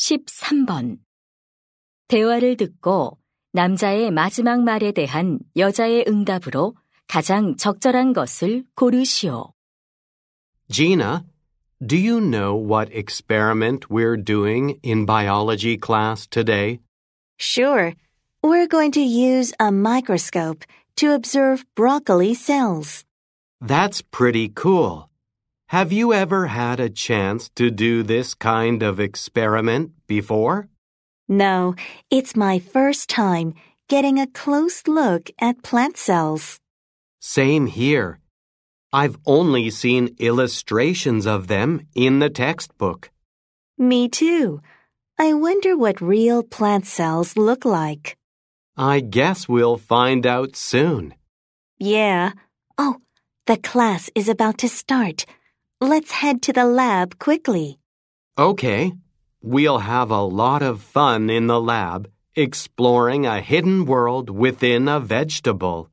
13번. 대화를 듣고 남자의 마지막 말에 대한 여자의 응답으로 가장 적절한 것을 고르시오. Gina, do you know what experiment we're doing in biology class today? Sure. We're going to use a microscope to observe broccoli cells. That's pretty cool. Have you ever had a chance to do this kind of experiment before? No, it's my first time getting a close look at plant cells. Same here. I've only seen illustrations of them in the textbook. Me too. I wonder what real plant cells look like. I guess we'll find out soon. Yeah. Oh, the class is about to start. Let's head to the lab quickly. Okay. We'll have a lot of fun in the lab exploring a hidden world within a vegetable.